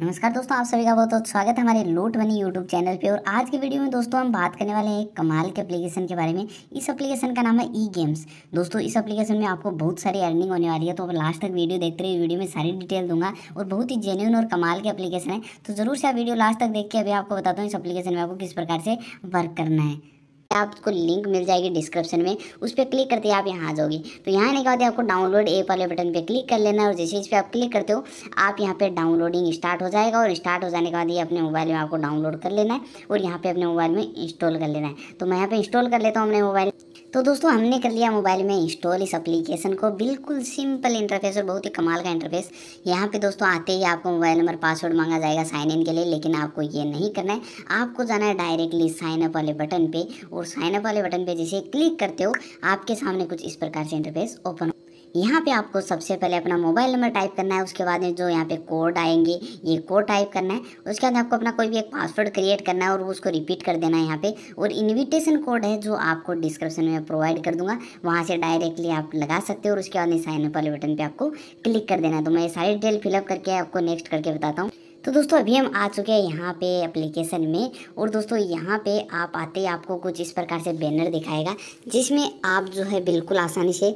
नमस्कार दोस्तों आप सभी का बहुत बहुत स्वागत है हमारे लोट बनी यूट्यूब चैनल पे और आज की वीडियो में दोस्तों हम बात करने वाले हैं एक कमाल के एप्लीकेशन के बारे में इस एप्लीकेशन का नाम है ई गेम्स दोस्तों इस एप्लीकेशन में आपको बहुत सारी अर्निंग होने वाली है तो आप लास्ट तक वीडियो देखते रहिए वीडियो में सारी डिटेल दूंगा और बहुत ही जेन्यून और कमाल की एप्लीकेशन है तो ज़रूर से आप वीडियो लास्ट तक देख के अभी आपको बताता हूँ इस एप्लीकेशन में आपको किस प्रकार से वर्क करना है आपको लिंक मिल जाएगी डिस्क्रिप्शन में उस पर क्लिक करते आप यहाँ आ जाओगे तो यहाँ आने के बाद आपको डाउनलोड एप वाले बटन पे क्लिक कर लेना और जैसे इस पर आप क्लिक करते हो आप यहाँ पे डाउनलोडिंग स्टार्ट हो जाएगा और स्टार्ट हो जाने के बाद ये अपने मोबाइल में आपको डाउनलोड कर लेना है और यहाँ पे अपने मोबाइल में इंस्टॉल कर लेना है तो मैं यहाँ पे इंस्टॉल कर लेता हूँ अपने मोबाइल तो दोस्तों हमने कर लिया मोबाइल में इंस्टॉल इस एप्लीकेशन को बिल्कुल सिंपल इंटरफेस और बहुत ही कमाल का इंटरफेस यहाँ पे दोस्तों आते ही आपको मोबाइल नंबर पासवर्ड मांगा जाएगा साइन इन के लिए लेकिन आपको ये नहीं करना है आपको जाना है डायरेक्टली साइन अप वाले बटन पे और साइन अप वाले बटन पे जिसे क्लिक करते हो आपके सामने कुछ इस प्रकार से इंटरफेस ओपन यहाँ पे आपको सबसे पहले अपना मोबाइल नंबर टाइप करना है उसके बाद में जो यहाँ पे कोड आएंगे ये कोड टाइप करना है उसके बाद आपको अपना कोई भी एक पासवर्ड क्रिएट करना है और उसको रिपीट कर देना है यहाँ पे और इनविटेशन कोड है जो आपको डिस्क्रिप्शन में प्रोवाइड कर दूंगा वहाँ से डायरेक्टली आप लगा सकते हो और उसके बाद में साइन अपल बटन पर आपको क्लिक कर देना है तो मैं ये सारी डिटेल फिलअप करके आपको नेक्स्ट करके बताता हूँ तो दोस्तों अभी हम आ चुके हैं यहाँ पे एप्लीकेशन में और दोस्तों यहाँ पे आप आते ही आपको कुछ इस प्रकार से बैनर दिखाएगा जिसमें आप जो है बिल्कुल आसानी से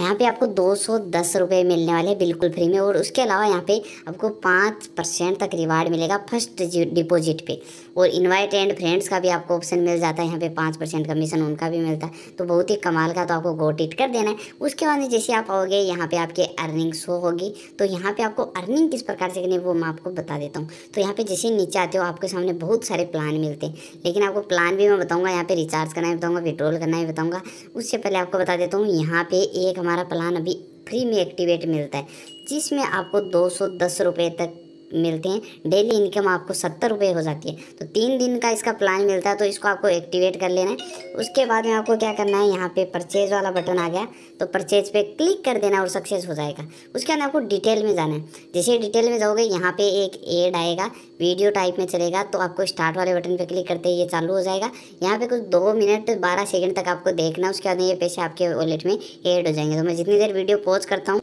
यहाँ पे आपको दो सौ मिलने वाले हैं बिल्कुल फ्री में और उसके अलावा यहाँ पे आपको पाँच परसेंट तक रिवार्ड मिलेगा फर्स्ट डिपॉजिट पे और इनवाइट एंड फ्रेंड्स का भी आपको ऑप्शन मिल जाता है यहाँ पे पाँच परसेंट कमीशन उनका भी मिलता है तो बहुत ही कमाल का तो आपको गोट इट कर देना है उसके बाद जैसे आप आओगे यहाँ पर आपके अर्निंग शो होगी तो यहाँ पर आपको अर्निंग किस प्रकार से करनी है वो मैं आपको बता देता हूँ तो यहाँ पर जैसे नीचे आते हो आपके सामने बहुत सारे प्लान मिलते हैं लेकिन आपको प्लान भी मैं बताऊँगा यहाँ पर रिचार्ज करना भी बताऊँगा पेट्रोल करना भी बताऊँगा उससे पहले आपको बता देता हूँ यहाँ पर एक हमारा प्लान अभी फ्री में एक्टिवेट मिलता है जिसमें आपको दो सौ तक मिलते हैं डेली इनकम आपको सत्तर रुपये हो जाती है तो तीन दिन का इसका प्लान मिलता है तो इसको आपको एक्टिवेट कर लेना है उसके बाद में आपको क्या करना है यहाँ पे परचेज वाला बटन आ गया तो परचेज पे क्लिक कर देना और सक्सेस हो जाएगा उसके बाद आपको डिटेल में जाना है जैसे डिटेल में जाओगे यहाँ पर एक एड आएगा वीडियो टाइप में चलेगा तो आपको स्टार्ट वाले बटन पर क्लिक करते ही ये चालू हो जाएगा यहाँ पर कुछ दो मिनट बारह सेकेंड तक आपको देखना उसके बाद ये पैसे आपके वॉलेट में एड हो जाएंगे तो मैं जितनी देर वीडियो पॉज करता हूँ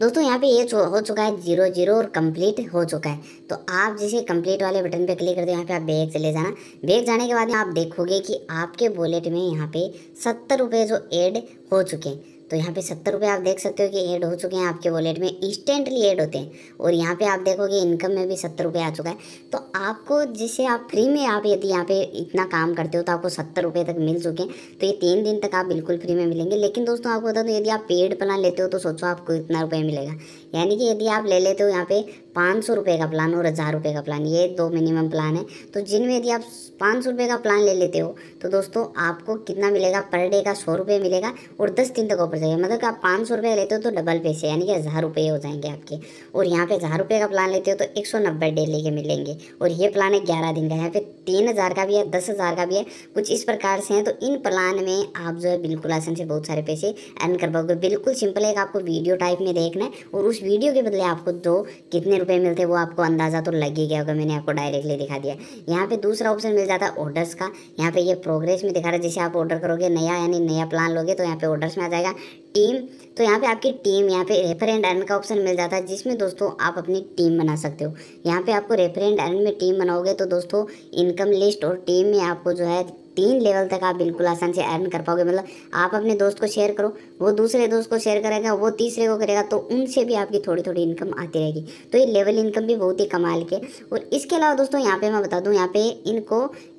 दोस्तों यहाँ पे ये हो चुका है जीरो जीरो और कंप्लीट हो चुका है तो आप जैसे कंप्लीट वाले बटन पे क्लिक कर दो यहाँ पे आप बैग चले जाना बैग जाने के बाद आप देखोगे कि आपके वॉलेट में यहाँ पे सत्तर रुपये जो एड हो चुके हैं तो यहाँ पे सत्तर रुपये आप देख सकते हो कि ऐड हो चुके हैं आपके वॉलेट में इंस्टेंटली ऐड होते हैं और यहाँ पे आप देखोगे इनकम में भी सत्तर रुपये आ चुका है तो आपको जिसे आप फ्री में आप यदि यहाँ पे इतना काम करते हो तो आपको सत्तर रुपये तक मिल चुके हैं तो ये तीन दिन तक आप बिल्कुल फ्री में मिलेंगे लेकिन दोस्तों आपको बता दो यदि आप पेड प्लान लेते हो तो सोचो आपको इतना रुपये मिलेगा यानी कि यदि आप ले लेते हो यहाँ पे पाँच सौ रुपये का प्लान और हज़ार रुपये का प्लान ये दो मिनिमम प्लान है तो जिनमें यदि आप पाँच सौ रुपये का प्लान ले लेते हो तो दोस्तों आपको कितना मिलेगा पर डे का सौ रुपये मिलेगा और दस दिन तक ऑफर जाएगा मतलब कि आप पाँच सौ रुपये लेते हो तो डबल पैसे यानी कि हज़ार रुपये हो जाएंगे आपके और यहाँ पे हज़ार रुपये का प्लान लेते हो तो एक सौ नब्बे डे लेके मिलेंगे और ये प्लान है ग्यारह दिन का यहाँ पे तीन हज़ार का भी है दस हज़ार का भी है कुछ इस प्रकार से हैं तो इन प्लान में आप जो है बिल्कुल आसान से बहुत सारे पैसे अर्न कर पाओगे बिल्कुल सिंपल है आपको वीडियो टाइप में देखना है और उस वीडियो के बदले आपको दो कितने रुपये मिलते हैं वो आपको अंदाज़ा तो लग ही गया होगा मैंने आपको डायरेक्टली दिखा दिया यहाँ पे दूसरा ऑप्शन मिल जाता है ऑर्डर्स का यहाँ पर ये प्रोग्रेस में दिखा रहा है जैसे आप ऑर्डर करोगे नया यानी नया प्लान लोगे तो यहाँ पर ऑर्डर्स में आ जाएगा टीम तो यहाँ पे आपकी टीम यहाँ पे एंड अर्न का ऑप्शन मिल जाता है जिसमें दोस्तों आप अपनी टीम बना सकते हो यहाँ पे आपको एंड अर्न में टीम बनाओगे तो दोस्तों इनकम लिस्ट और टीम में आपको जो है तीन लेवल तक आप बिल्कुल आसान से अर्न कर पाओगे मतलब आप अपने दोस्त को शेयर करो वो दूसरे दोस्त को शेयर करेगा वो तीसरे को करेगा तो उनसे भी आपकी थोड़ी थोड़ी इनकम आती रहेगी तो ये लेवल इनकम भी बहुत ही कमाल के और इसके अलावा दोस्तों यहाँ पे मैं बता दूँ यहाँ पे इनको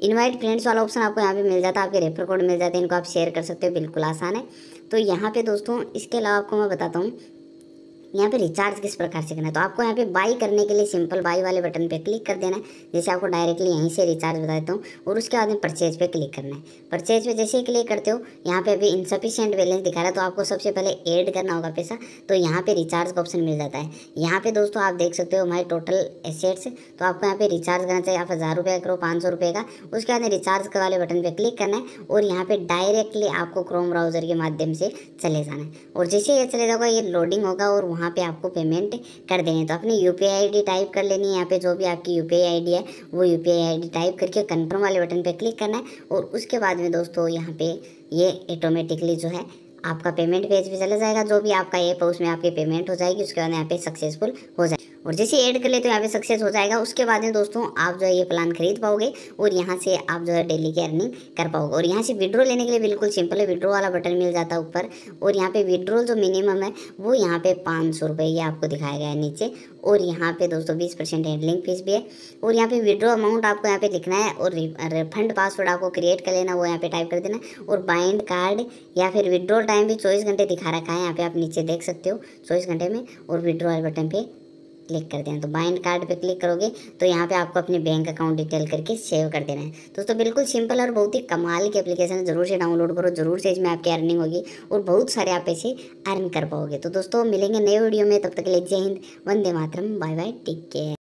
इन्वाइट फ्रेंड्स वाला ऑप्शन आपको यहाँ पे मिल जाता है आपके रेफर कोड मिल जाते हैं इनको आप शेयर कर सकते हो बिल्कुल आसान है तो यहाँ पे दोस्तों इसके अलावा आपको मैं बताता हूँ यहाँ पे रिचार्ज किस प्रकार से करना है तो आपको यहाँ पे बाई करने के लिए सिंपल बाई वाले बटन पे क्लिक कर देना है जैसे आपको डायरेक्टली यहीं से रिचार्ज बता देता हूँ और उसके बाद में परचेज पे क्लिक करना है परचेज पे जैसे ही क्लिक करते हो यहाँ पे अभी इनसफिशियंट बैलेंस दिखा रहा है तो आपको सबसे पहले एड करना होगा पैसा तो यहाँ पर रिचार्ज का ऑप्शन मिल जाता है यहाँ पर दोस्तों आप देख सकते हो हमारे टोटल एसेट्स तो आपको यहाँ पर रिचार्ज करना चाहिए आप हज़ार रुपये करो पाँच का उसके बाद रिचार्ज के वाले बटन पर क्लिक करना है और यहाँ पर डायरेक्टली आपको क्रोम ब्राउज़र के माध्यम से चले जाना है और जैसे ये चले जाओगे ये लोडिंग होगा और वहाँ वहाँ पे आपको पेमेंट कर देंगे है तो अपनी यू पी आई टाइप कर लेनी है यहाँ पे जो भी आपकी यू पी आई है वो यू पी आई टाइप करके कन्फर्म वाले बटन पर क्लिक करना है और उसके बाद में दोस्तों यहाँ पर ये ऑटोमेटिकली जो है आपका पेमेंट पेज भी चला जाएगा जो भी आपका ऐप है उसमें आपकी पेमेंट हो जाएगी उसके बाद यहाँ पे सक्सेसफुल हो जाएगी और जैसे ऐड कर लेते हो यहाँ पे सक्सेस हो जाएगा उसके बाद में दोस्तों आप जो है ये प्लान खरीद पाओगे और यहाँ से आप जो है डेली की अर्निंग कर पाओगे और यहाँ से विड्रो लेने के लिए बिल्कुल सिंपल है विड्रो वाला बटन मिल जाता है ऊपर और यहाँ पे विड्रो जो मिनिमम है वो यहाँ पे पाँच सौ रुपये ये आपको दिखाया गया है नीचे और यहाँ पे दोस्तों बीस परसेंट हैंडलिंग फीस भी है और यहाँ पे विड्रो अमाउंट आपको यहाँ पे लिखना है और रिफंड पासवर्ड आपको क्रिएट कर लेना वो यहाँ पे टाइप कर देना और बाइंड कार्ड या फिर विड्रॉल टाइम भी चौबीस घंटे दिखा रखा है यहाँ पे आप नीचे देख सकते हो चौबीस घंटे में और विड्रॉल बटन पे क्लिक कर देना तो बाइंड कार्ड पे क्लिक करोगे तो यहाँ पे आपको अपने बैंक अकाउंट डिटेल करके सेव कर देना है दोस्तों बिल्कुल सिंपल और बहुत ही कमाल की एप्लीकेशन है जरूर से डाउनलोड करो जरूर से इसमें आपकी अर्निंग होगी और बहुत सारे आप ऐसे अर्न कर पाओगे तो दोस्तों मिलेंगे नए वीडियो में तब तक ले जय हिंद वंदे मातरम बाय बाय टेक केयर